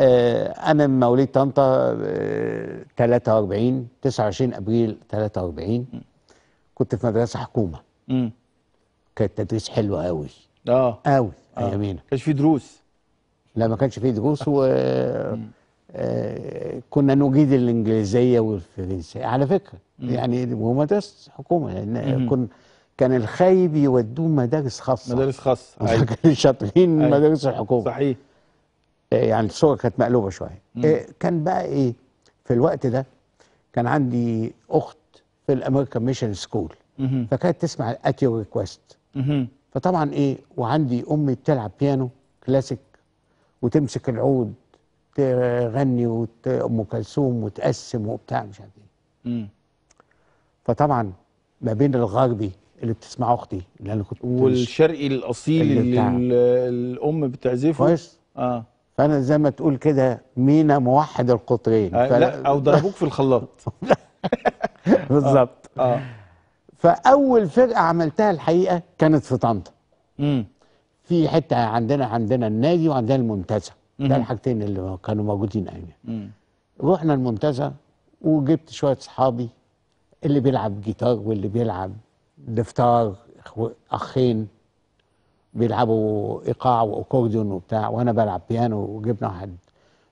أنا آه، أمم من مواليد طنطا 43 آه، 29 ابريل 43 كنت في مدرسه حكومه امم كان التدريس حلو قوي اه قوي آه. ايامينا كانش في دروس لا ما كانش في دروس و آه، كنا نجيد الانجليزيه والفرنسيه على فكره مم. يعني ومدرسه حكومه لان يعني كن كان الخايب يودوه مدارس خاصه مدارس خاصه أيوة. كانوا شاطرين أيوة. مدارس الحكومه صحيح آه، يعني الصوره كانت مقلوبه شويه آه، كان بقى ايه في الوقت ده كان عندي اخت في الامريكان ميشن سكول فكانت تسمع يور ريكويست فطبعا ايه وعندي امي بتلعب بيانو كلاسيك وتمسك العود تغني وت... ام كلثوم وتقسم وبتاع مش عارف ايه فطبعا ما بين الغربي اللي بتسمعه اختي اللي انا كنت والشرقي الاصيل اللي, اللي الام بتعزفه كويس اه فانا زي ما تقول كده مينا موحد القطرين آه فل... لا او ضربوك في الخلاط بالظبط آه. آه. فاول فرقه عملتها الحقيقه كانت في طنطا في حته عندنا عندنا النادي وعندنا المنتزه ده الحاجتين اللي كانوا موجودين ايام رحنا المنتزه وجبت شويه صحابي اللي بيلعب جيتار واللي بيلعب دفتار اخين بيلعبوا ايقاع واكورديون وبتاع وانا بلعب بيانو وجبنا واحد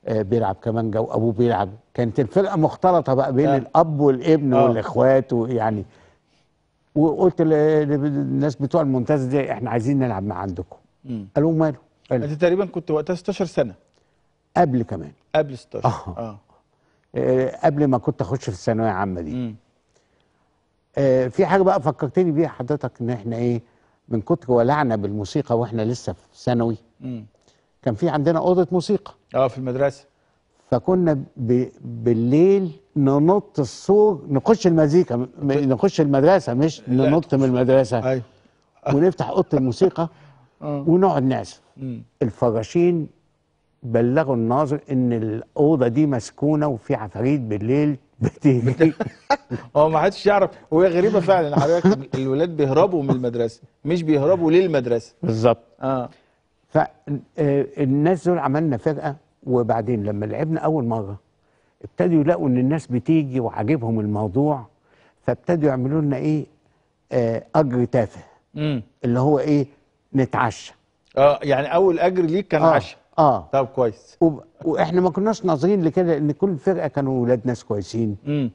آه، بيلعب كمانجا وابوه بيلعب كانت الفرقه مختلطه بقى بين أه. الاب والابن أه. والاخوات ويعني وقلت للناس بتوع الممتاز دي احنا عايزين نلعب مع عندكم قالوا ماله انت تقريبا كنت وقتها 16 سنه قبل كمان قبل 16 آه. اه, آه. قبل ما كنت اخش في الثانويه العامه دي آه في حاجه بقى فكرتني بيها حضرتك ان احنا ايه من كتر ولعنا بالموسيقى واحنا لسه في ثانوي كان في عندنا اوضه موسيقى اه في المدرسه فكنا ب... بالليل ننط السور نخش المزيكا م... طيب. نخش المدرسه مش ننط من المدرسه ايوه ونفتح اوضه الموسيقى آه. ونقعد نعزف الفراشين بلغوا الناظر ان الاوضه دي مسكونه وفي عفاريت بالليل بتيجي هو ما حدش يعرف وهي غريبه فعلا يعني حضرتك الولاد بيهربوا من المدرسه مش بيهربوا للمدرسه بالظبط اه فالناس آه، دول عملنا فرقه وبعدين لما لعبنا اول مره ابتدوا يلاقوا ان الناس بتيجي وعاجبهم الموضوع فابتدوا يعملوا لنا ايه آه اجر تافه اللي هو ايه نتعشى اه يعني اول اجر ليك كان آه. عشاء اه طب كويس و... واحنا ما كناش ناظرين لكده ان كل فرقه كانوا ولاد ناس كويسين امم